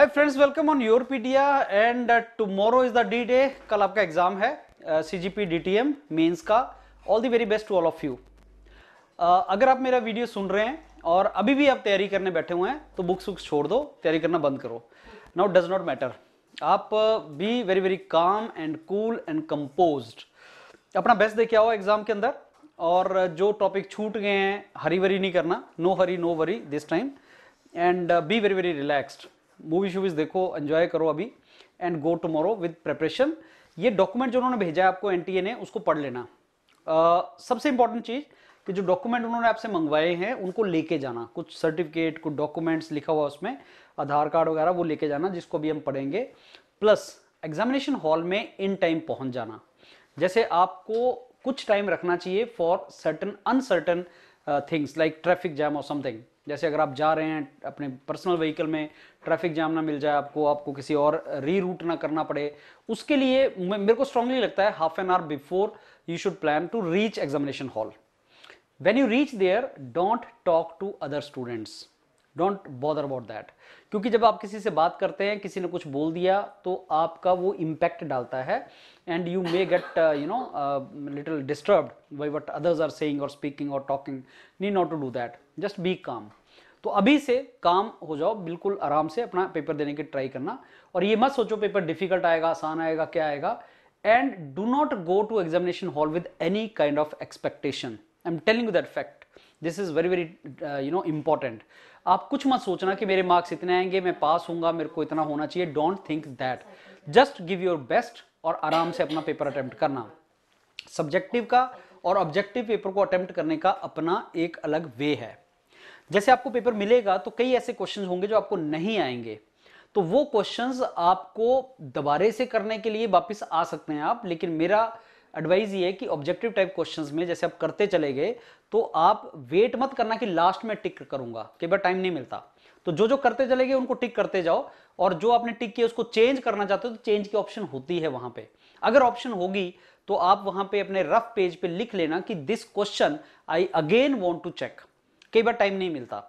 Hi friends welcome on your pedia and tomorrow is the D day कल आपका exam है C G P D T M mains का all the very best to all of you अगर आप मेरा video सुन रहे हैं और अभी भी आप तैयारी करने बैठे हुए हैं तो बुक्स वुक्स छोड़ दो तैयारी करना बंद करो नाउ डज नॉट मैटर आप be very very calm and cool and compose अपना बेस्ट देखे आओ एग्जाम के अंदर और uh, जो टॉपिक छूट गए हैं हरी वरी नहीं करना no hurry no worry this time and be very very relaxed movie shoovies देखो एंजॉय करो अभी एंड गो मोरो विद प्रेपरेशन ये डॉक्यूमेंट जो उन्होंने भेजा है आपको एन ने उसको पढ़ लेना uh, सबसे इंपॉर्टेंट चीज़ कि जो डॉक्यूमेंट उन्होंने आपसे मंगवाए हैं उनको लेके जाना कुछ सर्टिफिकेट कुछ डॉक्यूमेंट्स लिखा हुआ उसमें आधार कार्ड वगैरह वो लेके जाना जिसको भी हम पढ़ेंगे प्लस एग्जामिनेशन हॉल में इन टाइम पहुंच जाना जैसे आपको कुछ टाइम रखना चाहिए for certain uncertain things like traffic jam और समथिंग जैसे अगर आप जा रहे हैं अपने पर्सनल व्हीकल में ट्रैफिक जाम ना मिल जाए आपको आपको किसी और री रूट ना करना पड़े उसके लिए मेरे को स्ट्रांगली लगता है half an hour before you should plan to reach examination hall when you reach there don't talk to other students don't bother about that क्योंकि जब आप किसी से बात करते हैं किसी ने कुछ बोल दिया तो आपका वो इम्पैक्ट डालता है and you may get you know little disturb by what others are saying और स्पीकिंग और talking need not to do that just be calm तो अभी से काम हो जाओ बिल्कुल आराम से अपना पेपर देने की ट्राई करना और ये मत सोचो पेपर डिफिकल्ट आएगा आसान आएगा क्या आएगा and do not go to examination hall with any kind of expectation I am telling you that fact this is very very you know important आप कुछ मत सोचना कि मेरे मार्क्स इतने आएंगे मैं पास हूँ मेरे को इतना होना चाहिए don't think that just give your best और आराम से अपना पेपर अटैम्प्ट करना सब्जेक्टिव का और ऑब्जेक्टिव पेपर को अटैम्प्ट करने का अपना एक अलग वे है जैसे आपको पेपर मिलेगा तो कई ऐसे क्वेश्चंस होंगे जो आपको नहीं आएंगे तो वो क्वेश्चंस आपको दोबारे से करने के लिए वापस आ सकते हैं आप लेकिन मेरा एडवाइज़ ये कि ऑब्जेक्टिव टाइप क्वेश्चंस में जैसे आप करते चले गए तो आप वेट मत करना कि लास्ट में टिक करूंगा कई बार टाइम नहीं मिलता तो जो जो करते चले गए उनको टिक करते जाओ और जो आपने टिक किया उसको चेंज करना चाहते हो तो चेंज की ऑप्शन होती है वहां पे अगर ऑप्शन होगी तो आप वहां पे अपने रफ पेज पे लिख लेना कि this question I again want to check कई बार टाइम नहीं मिलता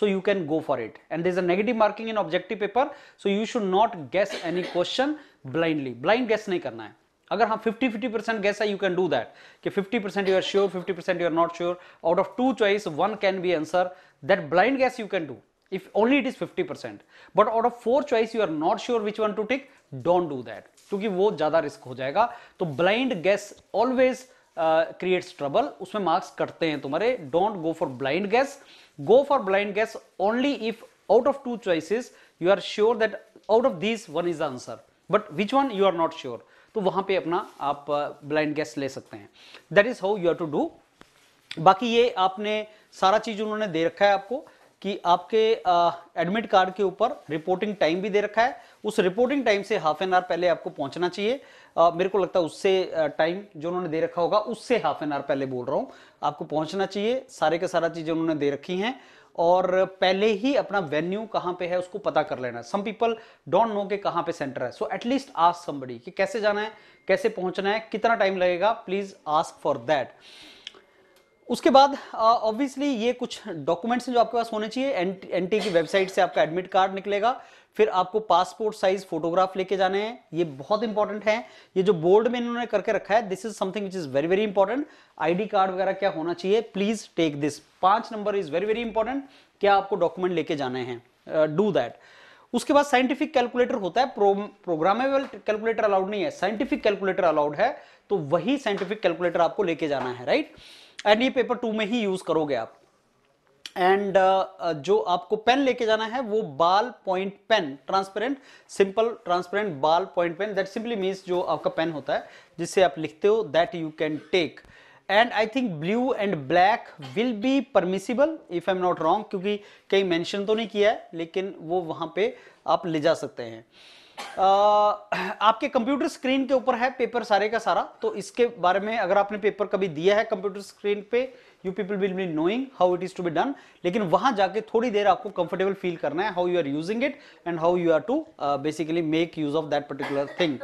so you can go for it and there's a negative marking in objective paper so you should not guess any question blindly blind guess नहीं करना है अगर हम 50 50 percent guess है यू कैन डू दैट कि 50 percent you are sure 50 percent you are not sure out of two choice one can be answer that blind guess you can do if only it is 50% but out of four choice you are not sure which one to tick don't do that क्योंकि वो ज़्यादा risk हो जाएगा तो blind guess always creates trouble उसमें marks कटते हैं तुम्हारे don't go for blind guess go for blind guess only if out of two choices you are sure that out of this one is answer but which one you are not sure तो वहां पे अपना आप blind gas ले सकते हैं that is how you have to do बाकी ये आपने सारा चीज उन्होंने दे रखा है आपको कि आपके एडमिट कार्ड के ऊपर रिपोर्टिंग टाइम भी दे रखा है उस रिपोर्टिंग टाइम से हाफ एन आवर पहले आपको पहुंचना चाहिए आ, मेरे को लगता है उससे टाइम जो उन्होंने दे रखा होगा उससे हाफ एन आवर पहले बोल रहा हूं आपको पहुंचना चाहिए सारे के सारा चीजें उन्होंने दे रखी हैं और पहले ही अपना वेन्यू कहां पे है उसको पता कर लेना सम पीपल डोंट नो के कहां पे सेंटर है सो एटलीस्ट आस्क समबडी कि कैसे जाना है कैसे पहुंचना है कितना टाइम लगेगा प्लीज आस्क फॉर दैट उसके बाद ऑब्वियसली ये कुछ डॉक्यूमेंट्स हैं जो आपके पास होने चाहिए एन की वेबसाइट से आपका एडमिट कार्ड निकलेगा फिर आपको पासपोर्ट साइज फोटोग्राफ लेके जाने हैं ये बहुत इंपॉर्टेंट है ये जो बोर्ड में इन्होंने करके रखा है this is something which is very very important ID card वगैरह क्या होना चाहिए प्लीज टेक दिस पांच number is very very important क्या आपको डॉक्यूमेंट लेके जाने हैं डू uh, दैट उसके बाद साइंटिफिक कैलकुलेटर होता है प्रो, प्रोग्रामेबल कैलकुलेटर अलाउड नहीं है साइंटिफिक कैलकुलेटर अलाउड है तो वही साइंटिफिक कैलकुलेटर आपको लेके जाना है राइट right? एंड ये पेपर टू में ही यूज करोगे आप एंड uh, जो आपको पेन लेके जाना है वो ball point pen transparent simple transparent ball point pen that simply means जो आपका पेन होता है जिससे आप लिखते हो that you can take and I think blue and black will be permissible if I am not wrong क्योंकि कहीं मैंशन तो नहीं किया है लेकिन वो वहाँ पे आप ले जा सकते हैं आपके कंप्यूटर स्क्रीन के ऊपर है पेपर सारे का सारा तो इसके बारे में अगर आपने पेपर कभी दिया है कंप्यूटर स्क्रीन पे you people will be knowing how it is to be done लेकिन वहां जाके थोड़ी देर आपको कंफर्टेबल फील करना है how you are using it and how you are to basically make use of that particular thing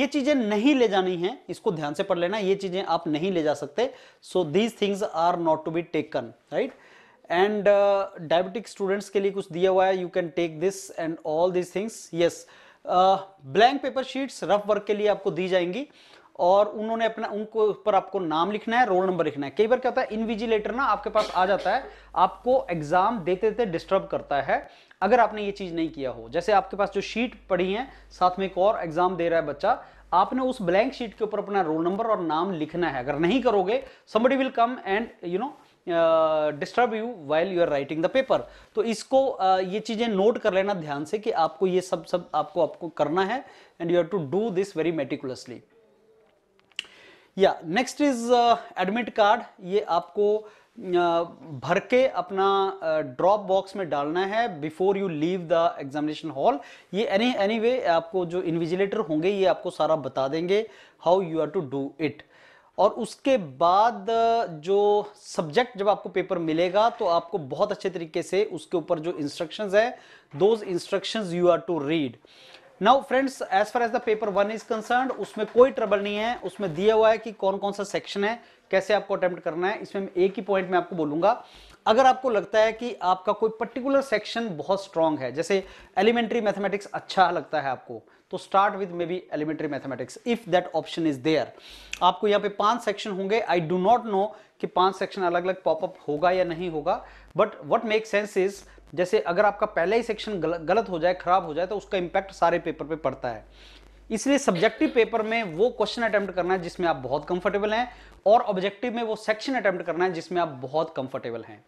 ये चीजें नहीं ले जानी है इसको ध्यान से पढ़ लेना ये चीजें आप नहीं ले जा सकते so these things are not to be taken right and diabetic students के लिए कुछ दिया हुआ है you can take this and all this things yes blank paper sheets rough work के लिए आपको दी जाएंगी और उन्होंने अपना उनको पर आपको नाम लिखना है रोल नंबर लिखना है कई बार क्या होता है इनविजिलेटर ना आपके पास आ जाता है आपको एग्जाम देते देते डिस्टर्ब करता है अगर आपने ये चीज नहीं किया हो जैसे आपके पास जो शीट पड़ी है साथ में एक और एग्जाम दे रहा है बच्चा आपने उस ब्लैंक शीट के ऊपर अपना रोल नंबर और नाम लिखना है अगर नहीं करोगे somebody will come and you know disturb you while you are writing the paper तो इसको uh, ये चीज़ें नोट कर लेना ध्यान से कि आपको ये सब सब आपको आपको करना है and you have to do this very meticulously या नेक्स्ट इज एडमिट कार्ड ये आपको भर के अपना ड्रॉप बॉक्स में डालना है before you leave the examination hall ये एनी एनी वे आपको जो इन्विजिलेटर होंगे ये आपको सारा बता देंगे how you are to do it और उसके बाद जो सब्जेक्ट जब आपको पेपर मिलेगा तो आपको बहुत अच्छे तरीके से उसके ऊपर जो इंस्ट्रक्शंस है those instructions you are to read now friends as far as the paper one is concern उसमें कोई ट्रबल नहीं है उसमें दिया हुआ है कि कौन कौन सा सेक्शन है कैसे आपको अटेम्प्ट करना है इसमें एक ही पॉइंट में आपको बोलूंगा अगर आपको लगता है कि आपका कोई पर्टिकुलर सेक्शन बहुत स्ट्रांग है जैसे एलिमेंट्री मैथमेटिक्स अच्छा लगता है आपको तो start with maybe elementary mathematics if that option is there आपको यहाँ पे पांच सेक्शन होंगे आई डू नॉट नो कि पांच सेक्शन अलग अलग पॉपअप होगा या नहीं होगा but what make sense is जैसे अगर आपका पहला ही सेक्शन गलत हो जाए खराब हो जाए तो उसका इंपैक्ट सारे पेपर पे पड़ता है इसलिए सब्जेक्टिव पेपर में वो क्वेश्चन अटेम्प्ट करना है जिसमें आप बहुत कंफर्टेबल हैं और ऑब्जेक्टिव में वो सेक्शन अटेम्प्ट करना है जिसमें आप बहुत कंफर्टेबल हैं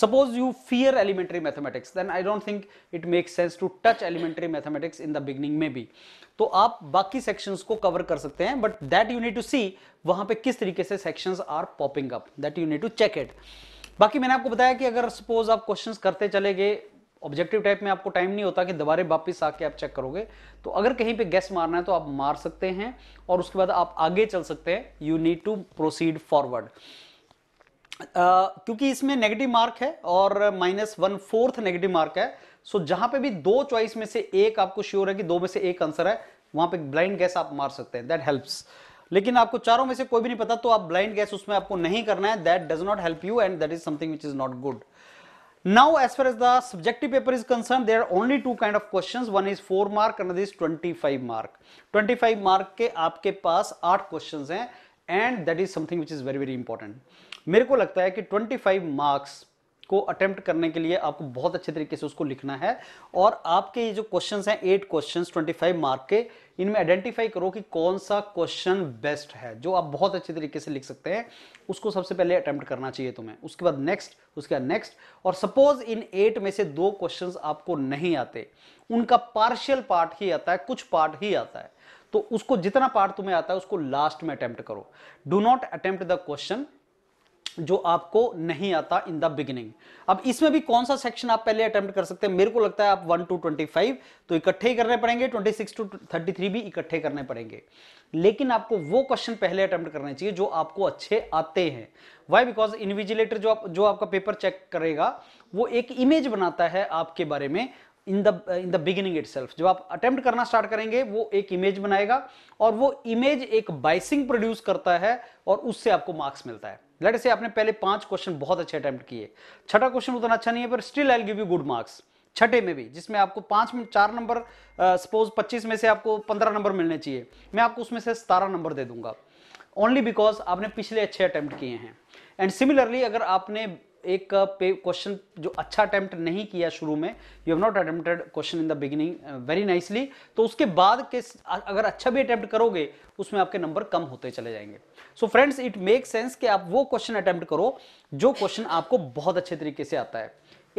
suppose you fear elementary mathematics then I don't think it makes sense to touch elementary mathematics in the beginning में भी तो आप बाकी सेक्शंस को कवर कर सकते हैं but that you need to see वहां पे किस तरीके से sections are popping up that you need to check it बाकी मैंने आपको बताया कि अगर सपोज आप क्वेश्चंस करते चले गए ऑब्जेक्टिव टाइप में आपको टाइम नहीं होता कि दोबारा वापस आके आप चेक करोगे तो अगर कहीं पे गैस मारना है तो आप मार सकते हैं और उसके बाद आप आगे चल सकते हैं you need to proceed forward क्योंकि इसमें नेगेटिव मार्क है और minus one fourth negative mark है सो जहां पे भी दो चॉइस में से एक आपको श्योर है कि दो में से एक आंसर है वहां पे ब्लाइंड गैस आप मार सकते हैं दैट हेल्प्स लेकिन आपको चारों में से कोई भी नहीं पता तो आप ब्लाइंड गैस उसमें आपको नहीं करना है that does not help you and that is something which is not good Now, as far as the subjective paper is concerned, there are only two kind of questions. One is 4 mark, another is 25 mark. 25 mark के आपके पास आठ questions हैं and that is something which is very very important. मेरे को लगता है कि 25 marks को अटेम्प्ट करने के लिए आपको बहुत अच्छे तरीके से उसको लिखना है और आपके ये जो क्वेश्चन हैं एट क्वेश्चन 25 मार्क के इनमें आइडेंटिफाई करो कि कौन सा क्वेश्चन बेस्ट है जो आप बहुत अच्छे तरीके से लिख सकते हैं उसको सबसे पहले अटेम्प्ट करना चाहिए तुम्हें उसके बाद नेक्स्ट उसके बाद नेक्स्ट और सपोज इन एट में से दो क्वेश्चन आपको नहीं आते उनका पार्शियल पार्ट ही आता है कुछ पार्ट ही आता है तो उसको जितना पार्ट तुम्हें आता है उसको लास्ट में अटेम्प्ट करो do not attempt the question जो आपको नहीं आता इन द बिगिनिंग अब इसमें भी कौन सा सेक्शन आप पहले अटेम्प्ट कर सकते हैं मेरे को लगता है आप 1 टू 25 तो इकट्ठे ही करने पड़ेंगे 26 टू 33 भी इकट्ठे करने पड़ेंगे लेकिन आपको वो क्वेश्चन पहले अटेम्प्ट करने चाहिए जो आपको अच्छे आते हैं वाई बिकॉज इनविजिलेटर जो आप जो आपका पेपर चेक करेगा वो एक इमेज बनाता है आपके बारे में in the in the beginning itself जब आप अटेम्प्ट करना स्टार्ट करेंगे वो एक इमेज बनाएगा और वो इमेज एक बाइसिंग प्रोड्यूस करता है और उससे आपको मार्क्स मिलता है लेट से आपने पहले पांच क्वेश्चन बहुत अच्छे अटेम्प्ट किए छठा क्वेश्चन उतना अच्छा नहीं है पर still I give you good marks छठे में भी जिसमें आपको पांच में चार नंबर सपोज uh, पच्चीस में से आपको पंद्रह नंबर मिलने चाहिए मैं आपको उसमें से सतारह नंबर दे दूंगा ओनली बिकॉज आपने पिछले अच्छे अटैम्प्ट किए हैं एंड सिमिलरली अगर आपने एक क्वेश्चन जो अच्छा अटैम्प्ट नहीं किया शुरू में you have not attempted question in the beginning very nicely तो उसके बाद के अगर अच्छा भी अटैम्प्ट करोगे उसमें आपके नंबर कम होते चले जाएंगे so friends it make sense कि आप वो क्वेश्चन अटैम्प्ट करो जो क्वेश्चन आपको बहुत अच्छे तरीके से आता है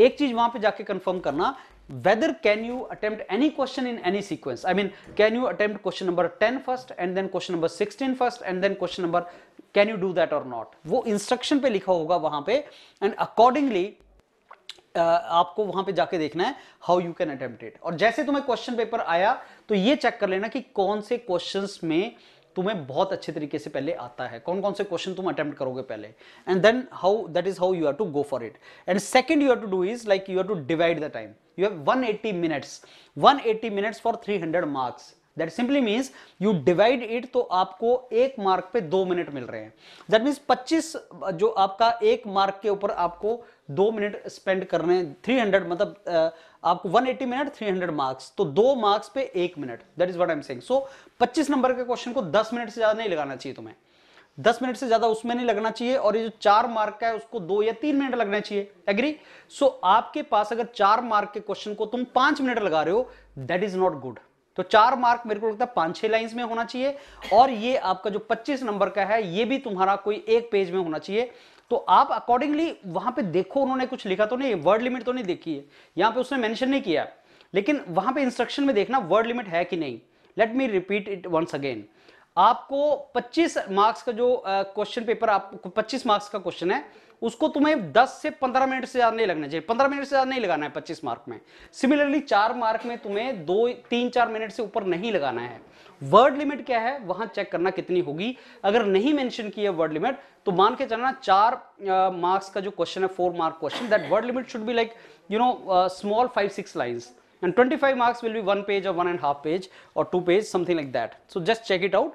एक चीज वहां पे जाके कंफर्म करना whether can you attempt any question in any sequence i mean can you attempt question number 10 first and then question number 16 first and then question number can you do that or not wo instruction pe likha hoga wahan pe and accordingly Uh, आपको वहां पे जाके देखना है how you can attempt it और जैसे तुम्हें question paper आया तो ये चेक कर लेना कि कौन से क्वेश्चंस में तुम्हें बहुत अच्छे तरीके से पहले आता है कौन कौन से क्वेश्चन तुम अटेम्प्ट करोगे पहले and then how that is how you have to go for it and second you have to do is like you have to divide the time you have 180 minutes 180 minutes for 300 marks that simply means you divide it तो आपको एक mark पे दो minute मिल रहे हैं that means 25 जो आपका एक मार्क के ऊपर आपको दो मिनट स्पेंड करने हैं 300 मतलब आपको 180 मिनट 300 मार्क्स तो दो मार्क्स पे एक minute that is what I am saying so 25 number के क्वेश्चन को 10 मिनट से ज़्यादा नहीं लगाना चाहिए तुम्हें 10 मिनट से ज़्यादा उसमें नहीं लगना चाहिए और ये जो चार मार्क का है उसको दो या तीन मिनट लगना चाहिए एग्री सो so, आपके पास अगर चार मार्क के क्वेश्चन को तुम पांच मिनट लगा रहे हो दैट इज नॉट गुड तो चार मार्क मेरे को लगता है पांच छह लाइंस में होना चाहिए और ये आपका जो 25 नंबर का है ये भी तुम्हारा कोई एक पेज में होना चाहिए तो आप अकॉर्डिंगली वहां पे देखो उन्होंने कुछ लिखा तो नहीं वर्ड लिमिट तो नहीं देखी है यहां पे उसने मेंशन नहीं किया लेकिन वहां पे इंस्ट्रक्शन में देखना वर्ड लिमिट है कि नहीं let me repeat it once again आपको 25 मार्क्स का जो क्वेश्चन पेपर आपको 25 मार्क्स का क्वेश्चन है उसको तुम्हें 10 से 15 मिनट से ज़्यादा नहीं लगना चाहिए 15 मिनट से ज़्यादा नहीं लगाना है 25 मार्क में सिमिलरली चार मार्क में तुम्हें दो तीन चार मिनट से ऊपर नहीं लगाना है वर्ड लिमिट क्या है वहां चेक करना कितनी होगी अगर नहीं मेंशन किया वर्ड लिमिट तो मान के चलना चार मार्क्स uh, का जो क्वेश्चन है four mark question that word limit should be like you know small five six lines and twenty marks will be one page और वन एंड हाफ पेज और two page something like that so just check it out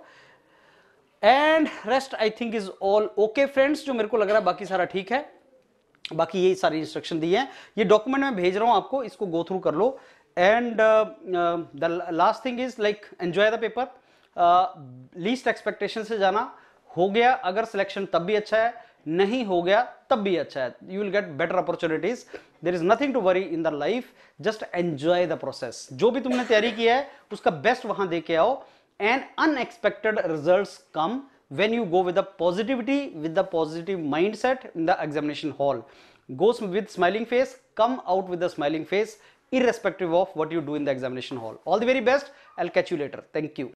and rest I think is all okay friends जो मेरे को लग रहा है बाकी सारा ठीक है बाकी ये सारी इंस्ट्रक्शन दी है ये डॉक्यूमेंट मैं भेज रहा हूँ आपको इसको गो थ्रू कर लो and the last thing is like enjoy the paper least expectation से जाना हो गया अगर सिलेक्शन तब भी अच्छा है नहीं हो गया तब भी अच्छा है you will get better opportunities there is nothing to worry in the life just enjoy the process जो भी तुमने तैयारी किया है उसका बेस्ट वहां दे के आओ and unexpected results come when you go with the positivity with the positive mindset in the examination hall go with smiling face come out with a smiling face irrespective of what you do in the examination hall all the very best i'll catch you later thank you